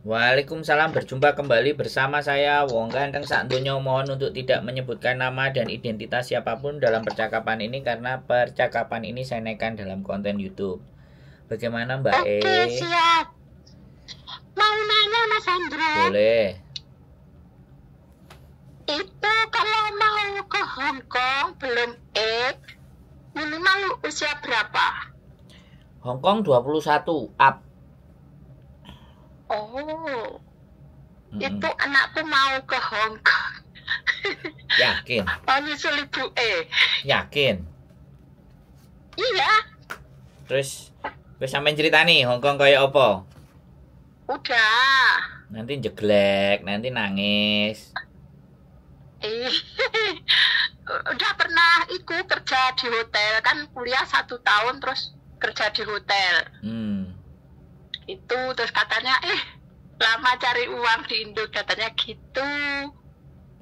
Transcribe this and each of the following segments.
Waalaikumsalam berjumpa kembali bersama saya Wong Ganteng Santunyo mohon untuk tidak menyebutkan nama dan identitas siapapun dalam percakapan ini karena percakapan ini saya naikkan dalam konten YouTube. Bagaimana Mbak Oke, E? siap. Mau nanya Mas Andre? Boleh. Itu kalau mau ke Hong Kong belum E minimal usia berapa? Hong Kong 21 up oh hmm. itu anakku mau ke Hong Kong yakin mau nyusul ibu eh yakin iya terus sampe cerita nih Hong Kong kaya apa udah nanti jeglek nanti nangis eh udah pernah ikut kerja di hotel kan kuliah satu tahun terus kerja di hotel hmm itu terus katanya eh lama cari uang di Indo katanya gitu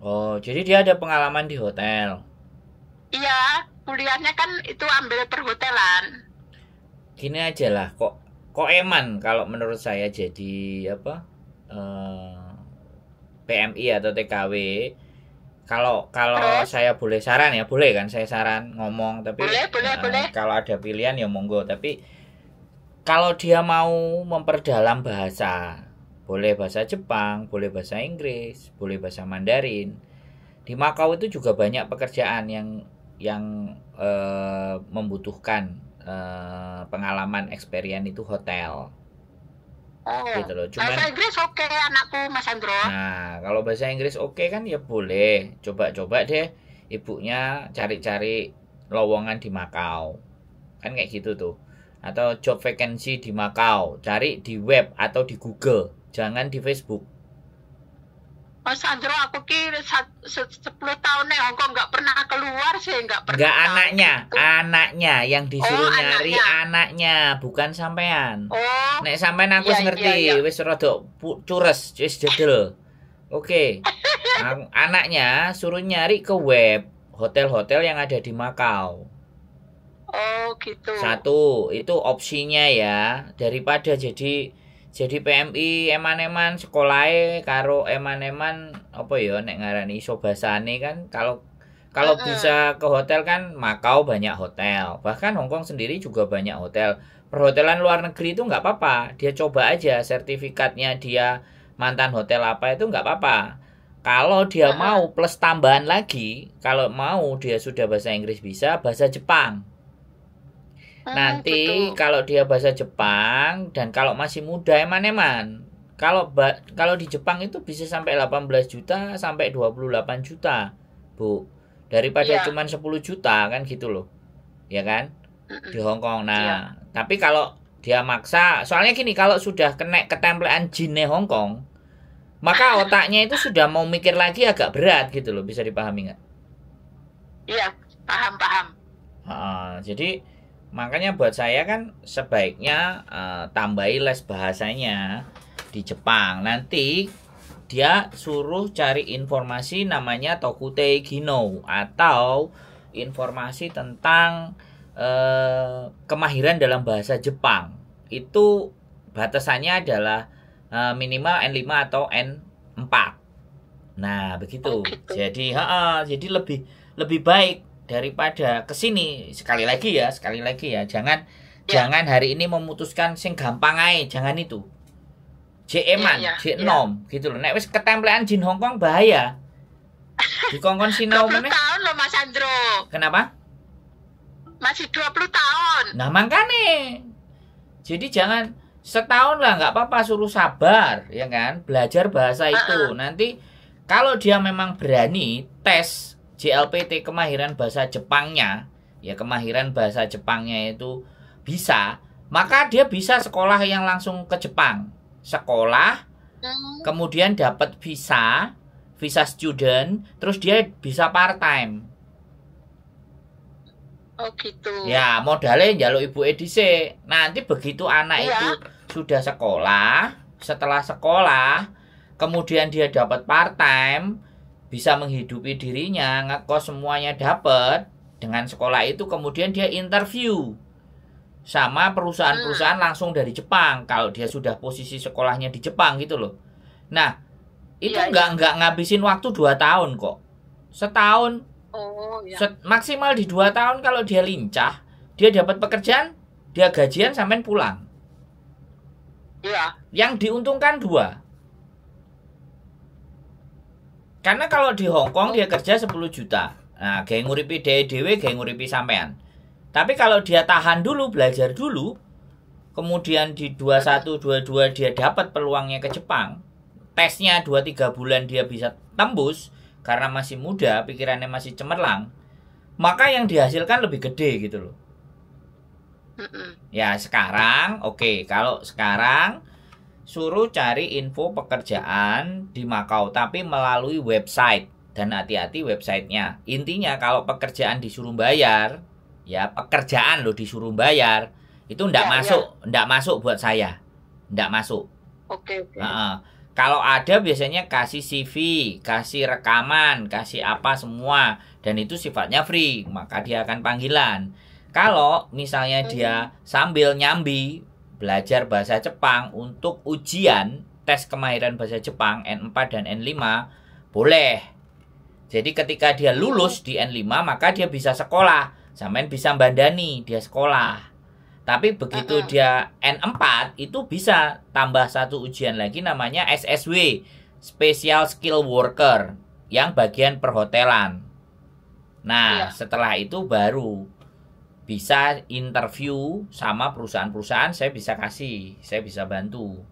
oh jadi dia ada pengalaman di hotel iya kuliahnya kan itu ambil perhotelan gini aja lah kok kok eman kalau menurut saya jadi apa eh, PMI atau TKW kalau kalau saya boleh saran ya boleh kan saya saran ngomong tapi boleh, boleh, eh, boleh. kalau ada pilihan ya monggo tapi kalau dia mau memperdalam bahasa boleh bahasa Jepang boleh bahasa Inggris boleh bahasa Mandarin di Makau itu juga banyak pekerjaan yang yang e, membutuhkan e, pengalaman experience itu hotel Oh, gitu loh. Cuman, bahasa Inggris oke okay, anakku Mas Andro. Nah, kalau bahasa Inggris oke okay kan ya boleh. Coba-coba deh ibunya cari-cari lowongan di Makau. Kan kayak gitu tuh atau job vacancy di Makau cari di web atau di Google jangan di Facebook Mas Andro aku kira 10 tahun nih Hongkong nggak pernah keluar sih nggak pernah nggak anaknya itu. anaknya yang oh, disuruh oh, nyari anaknya. anaknya bukan sampean oh, nek sampean aku iya, ngerti iya, iya. wis rada cures wis jedel Oke, okay. anaknya suruh nyari ke web hotel-hotel yang ada di Makau. Oh gitu. Satu itu opsinya ya daripada jadi jadi PMI eman-eman sekolah karo eman-eman apa ya nek ngarani iso basane kan kalau kalau uh -uh. bisa ke hotel kan Makau banyak hotel bahkan Hongkong sendiri juga banyak hotel perhotelan luar negeri itu nggak apa-apa dia coba aja sertifikatnya dia mantan hotel apa itu nggak apa-apa kalau dia uh -huh. mau plus tambahan lagi kalau mau dia sudah bahasa Inggris bisa bahasa Jepang Nanti betul. kalau dia bahasa Jepang dan kalau masih muda eman-eman. Kalau kalau di Jepang itu bisa sampai 18 juta sampai 28 juta, Bu. Daripada ya. cuman 10 juta kan gitu loh. Ya kan? Di Hong Kong. Nah, ya. tapi kalau dia maksa, soalnya gini kalau sudah kena ketemplean jinnya Hong Kong, maka otaknya itu sudah mau mikir lagi agak berat gitu loh, bisa dipahami nggak? Iya, paham paham. Nah, jadi Makanya buat saya kan sebaiknya uh, tambahi les bahasanya di Jepang. Nanti dia suruh cari informasi namanya Tokutei Gino atau informasi tentang uh, kemahiran dalam bahasa Jepang. Itu batasannya adalah uh, minimal N5 atau N4. Nah, begitu. Oh, gitu. Jadi, ha -ha, jadi lebih lebih baik daripada kesini sekali lagi ya sekali lagi ya jangan ya. jangan hari ini memutuskan sing gampang aja jangan itu jeman ya, ya, j ya. gitu loh. Nek wis ketemplean jin Hongkong bahaya. Di Hongkong Sinau meneh. tahun loh Mas Andro. Kenapa? Masih 20 tahun. Nah, makanya. Jadi jangan setahun lah nggak apa-apa suruh sabar ya kan belajar bahasa itu uh -uh. nanti kalau dia memang berani tes JLPT kemahiran bahasa Jepangnya ya kemahiran bahasa Jepangnya itu bisa maka dia bisa sekolah yang langsung ke Jepang sekolah hmm. kemudian dapat visa visa student terus dia bisa part time Oh gitu. Ya modalnya jalur ibu edise. Nanti begitu anak ya. itu sudah sekolah, setelah sekolah, kemudian dia dapat part time, bisa menghidupi dirinya, ngekos semuanya dapat dengan sekolah itu kemudian dia interview sama perusahaan-perusahaan hmm. langsung dari Jepang kalau dia sudah posisi sekolahnya di Jepang gitu loh. Nah, itu iya, nggak ya. nggak ngabisin waktu 2 tahun kok. Setahun. Oh, ya. set, maksimal di dua tahun kalau dia lincah, dia dapat pekerjaan, dia gajian sampe pulang. Iya. Yang diuntungkan dua, karena kalau di Hong Kong dia kerja 10 juta nah geng nguripi dhewe geng nguripi sampean tapi kalau dia tahan dulu belajar dulu kemudian di 21 22 dia dapat peluangnya ke Jepang tesnya 2 3 bulan dia bisa tembus karena masih muda pikirannya masih cemerlang maka yang dihasilkan lebih gede gitu loh ya sekarang oke okay, kalau sekarang suruh cari info pekerjaan di Makau tapi melalui website dan hati-hati websitenya intinya kalau pekerjaan disuruh bayar ya pekerjaan lo disuruh bayar itu ndak ya, ya. masuk ya. ndak masuk buat saya ndak masuk oke okay, okay. Nah, kalau ada biasanya kasih CV kasih rekaman kasih apa semua dan itu sifatnya free maka dia akan panggilan kalau misalnya dia sambil nyambi belajar bahasa Jepang untuk ujian tes kemahiran bahasa Jepang N4 dan N5 boleh. Jadi ketika dia lulus di N5 maka dia bisa sekolah. Sampean bisa bandani dia sekolah. Tapi begitu uh -uh. dia N4 itu bisa tambah satu ujian lagi namanya SSW, Special Skill Worker yang bagian perhotelan. Nah, iya. setelah itu baru bisa interview sama perusahaan-perusahaan saya bisa kasih saya bisa bantu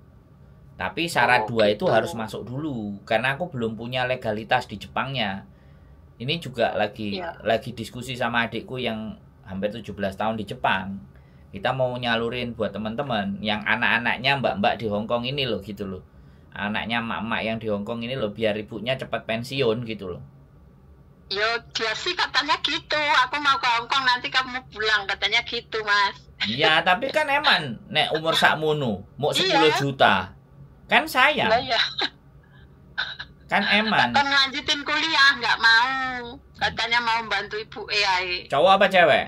tapi syarat oh, dua itu gitu. harus masuk dulu karena aku belum punya legalitas di Jepangnya ini juga lagi ya. lagi diskusi sama adikku yang hampir 17 tahun di Jepang kita mau nyalurin buat teman-teman yang anak-anaknya mbak-mbak di Hong Kong ini loh gitu loh anaknya mak-mak yang di Hong Kong ini loh biar ibunya cepat pensiun gitu loh yo dia sih katanya gitu aku mau ke Hongkong nanti kamu pulang katanya gitu mas iya tapi kan eman nek umur sakmono mau 10 iya. iya. juta kan saya nah, iya. kan eman kan lanjutin kuliah nggak mau katanya mau bantu ibu AI. cowok apa cewek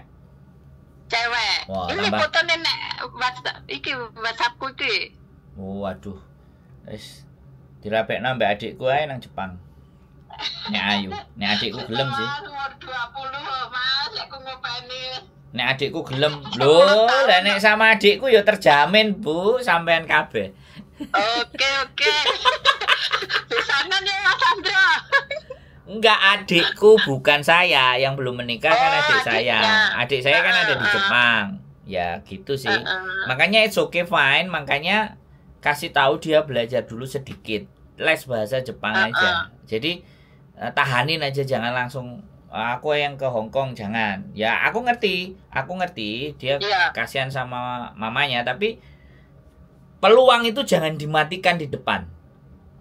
cewek Wah, ini tambah... foto nenek WhatsApp iki WhatsAppku iki oh waduh wis dirapekno mbak adikku ae nang Jepang Nek ayu, nek adikku gelem sih. Umur Nek adikku gelem. Lho, lah nek sama adikku ya terjamin, Bu, sampean kabeh. Oke, oke. Pisanan ya Mas Enggak adikku bukan saya yang belum menikah kan oh, adik saya. Adik saya kan ada di Jepang. Ya gitu sih. Makanya it's okay fine, makanya kasih tahu dia belajar dulu sedikit les bahasa Jepang aja. Jadi Eh, tahanin aja jangan langsung ah, aku yang ke Hong Kong jangan ya aku ngerti aku ngerti dia ya. kasihan sama mamanya tapi peluang itu jangan dimatikan di depan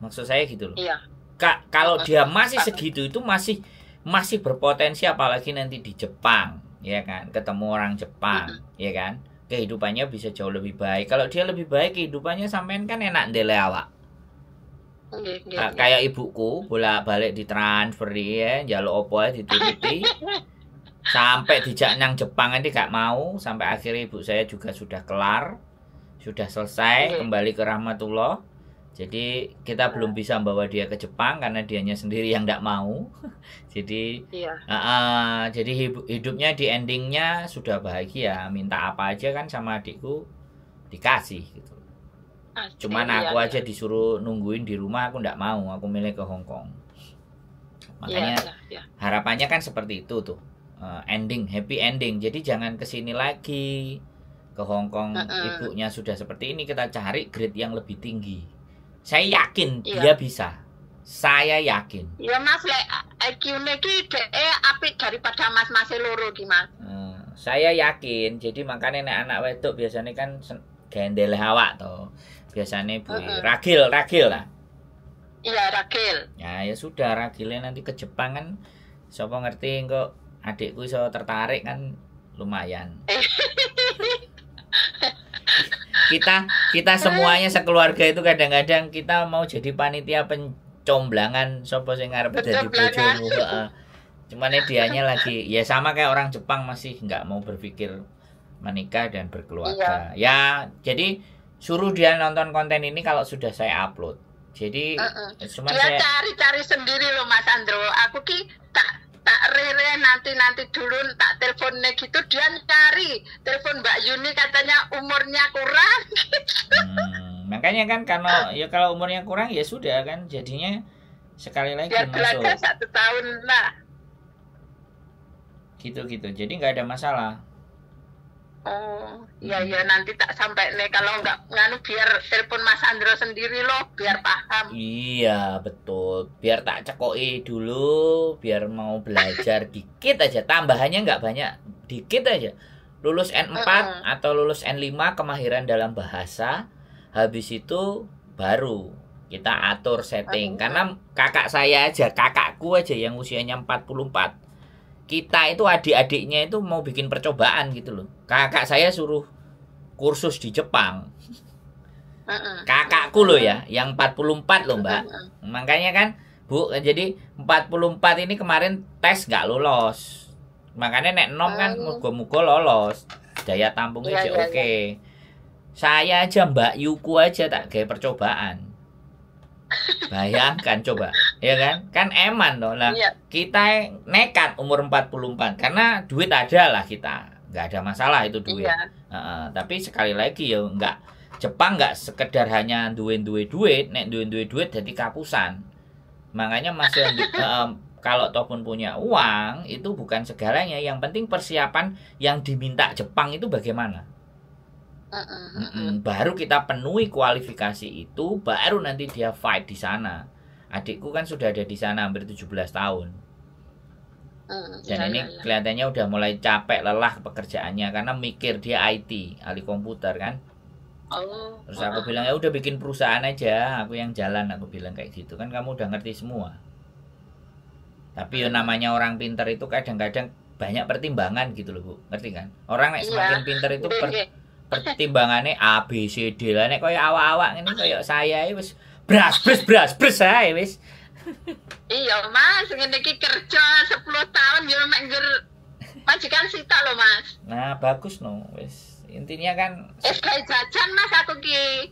maksud saya gitu loh ya. kak kalau dia masih segitu itu masih masih berpotensi apalagi nanti di Jepang ya kan ketemu orang Jepang mm ya kan kehidupannya bisa jauh lebih baik kalau dia lebih baik kehidupannya sampean kan enak dele awak Okay, okay, nah, kayak ibuku bolak-balik di ya, jalur opo di dituruti. sampai dijak nang Jepang ini gak mau, sampai akhirnya ibu saya juga sudah kelar, sudah selesai okay. kembali ke rahmatullah. Jadi kita nah. belum bisa membawa dia ke Jepang karena dianya sendiri yang tidak mau. jadi iya. uh, uh, jadi hidupnya di endingnya sudah bahagia, minta apa aja kan sama adikku dikasih gitu. Asli, ah, cuman aku iya, aja iya. disuruh nungguin di rumah aku ndak mau aku milih ke Hong Kong makanya iya, iya, iya. harapannya kan seperti itu tuh uh, ending happy ending jadi jangan kesini lagi ke Hong Kong uh -uh. ibunya sudah seperti ini kita cari grade yang lebih tinggi saya yakin iya. dia bisa saya yakin ya mas le IQ nya apik daripada mas mas loro gimana uh, eh, saya yakin jadi makanya anak wedok biasanya kan gendel hawa tuh biasanya bu uh-uh. ragil ragil lah iya ragil ya ya sudah ragilnya nanti ke Jepang kan siapa ngerti kok adikku iso tertarik kan lumayan kita kita semuanya sekeluarga itu kadang-kadang kita mau jadi panitia pencomblangan sopo sing arep dadi bojomu cuman dianya lagi ya sama kayak orang Jepang masih nggak mau berpikir menikah dan berkeluarga iya. ya jadi suruh dia nonton konten ini kalau sudah saya upload. Jadi uh -uh. cuma dia saya... cari-cari sendiri loh Mas Andro. Aku ki tak tak rere nanti nanti dulu tak teleponnya gitu dia cari telepon Mbak Yuni katanya umurnya kurang hmm, makanya kan uh. ya kalau umurnya kurang ya sudah kan jadinya sekali lagi ya, masuk satu tahun lah gitu gitu jadi nggak ada masalah Oh, iya iya nanti tak sampai nih kalau nggak nganu biar telepon Mas Andro sendiri loh biar paham. Iya betul. Biar tak cekoi dulu, biar mau belajar dikit aja. Tambahannya nggak banyak, dikit aja. Lulus N4 mm -hmm. atau lulus N5 kemahiran dalam bahasa. Habis itu baru kita atur setting. Mm -hmm. Karena kakak saya aja, kakakku aja yang usianya 44 kita itu adik-adiknya itu mau bikin percobaan gitu loh. Kakak saya suruh kursus di Jepang. Kakakku loh ya, yang 44 loh mbak. Makanya kan bu, jadi 44 ini kemarin tes nggak lolos. Makanya nek nom kan oh. mugo-mugo lolos. Daya tampungnya ya, ya, oke. Okay. Ya. Saya aja mbak Yuku aja tak kayak percobaan. Bayangkan coba, ya kan? Kan eman dong lah. Iya. Kita nekat umur 44 karena duit aja lah kita. nggak ada masalah itu duit. Iya. Uh, tapi sekali lagi ya nggak Jepang nggak sekedar hanya duit duit duit, nek duit duit duit jadi kapusan. Makanya masih Randy, kalau toh pun punya uang itu bukan segalanya. Yang penting persiapan yang diminta Jepang itu bagaimana? Uh, uh, Baru kita penuhi kualifikasi itu, baru nanti dia fight di sana. Adikku kan sudah ada di sana hampir 17 tahun. Dan iya, ini iya, iya. kelihatannya udah mulai capek, lelah pekerjaannya karena mikir dia IT, ahli komputer kan. Oh, Terus aku bilang ya udah bikin perusahaan aja, aku yang jalan, aku bilang kayak gitu kan kamu udah ngerti semua. Tapi yo ya namanya orang pinter itu kadang-kadang banyak pertimbangan gitu loh bu, ngerti kan? Orang nek semakin pintar pinter itu per, pertimbangannya A B C D lah nek kaya awak-awak ngene koyo saya wis bras bras bras bras ae wis. Iya, Mas, ngene iki kerja 10 tahun yo mek ngger majikan sita lo Mas. Nah, bagus no wis. Intinya kan es jajan Mas aku ki.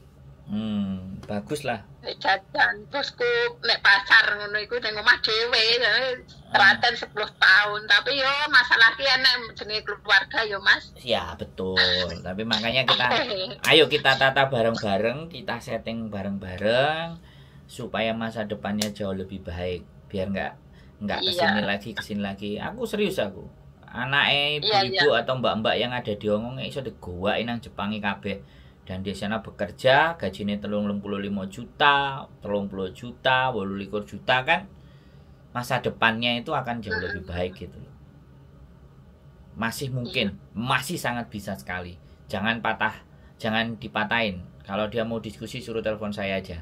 Hmm bagus lah jajan bosku nek pasar ngono iku ning omah dhewe ya, telaten 10 ah. tahun tapi yo masalah ki enak jenenge keluarga yo Mas ya betul tapi makanya kita ayo kita tata bareng-bareng kita setting bareng-bareng supaya masa depannya jauh lebih baik biar nggak nggak iya. kesini iya. lagi kesini lagi aku serius aku anak ibu-ibu iya, iya. atau mbak-mbak yang ada di Hongkong iso digowain nang Jepangi kabeh dan di sana bekerja gajinya telung puluh lima juta telung puluh juta walu likur juta kan masa depannya itu akan jauh lebih baik gitu loh masih mungkin iya. masih sangat bisa sekali jangan patah jangan dipatahin kalau dia mau diskusi suruh telepon saya aja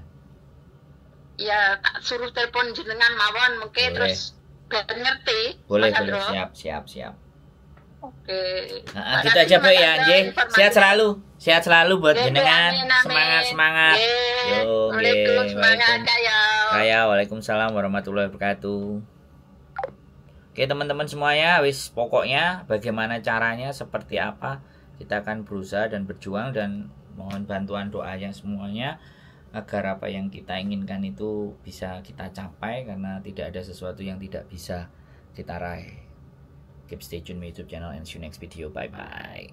ya suruh telepon jenengan mawon mungkin boleh. terus ngerti boleh boleh siap siap siap Oke. Nah, gitu aja Bu ya, Anje. Sehat selalu. Sehat selalu buat gitu, jenengan. Semangat semangat. Yo, Kaya Waalaikumsalam warahmatullahi wabarakatuh. Oke, teman-teman semuanya, wis pokoknya bagaimana caranya seperti apa kita akan berusaha dan berjuang dan mohon bantuan doa yang semuanya agar apa yang kita inginkan itu bisa kita capai karena tidak ada sesuatu yang tidak bisa kita raih. keep stay tuned my youtube channel and see you next video bye bye